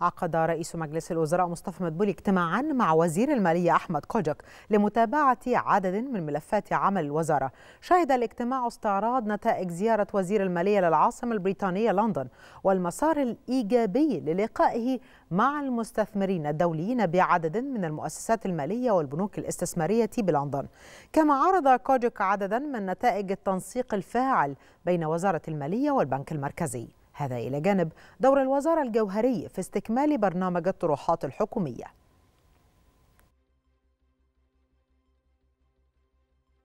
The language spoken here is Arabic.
عقد رئيس مجلس الوزراء مصطفى مدبولي اجتماعا مع وزير المالية أحمد كوجك لمتابعة عدد من ملفات عمل الوزارة شهد الاجتماع استعراض نتائج زيارة وزير المالية للعاصمة البريطانية لندن والمسار الإيجابي للقائه مع المستثمرين الدوليين بعدد من المؤسسات المالية والبنوك الاستثمارية بلندن كما عرض كوجك عددا من نتائج التنسيق الفاعل بين وزارة المالية والبنك المركزي هذا إلى جانب دور الوزارة الجوهري في استكمال برنامج الطروحات الحكومية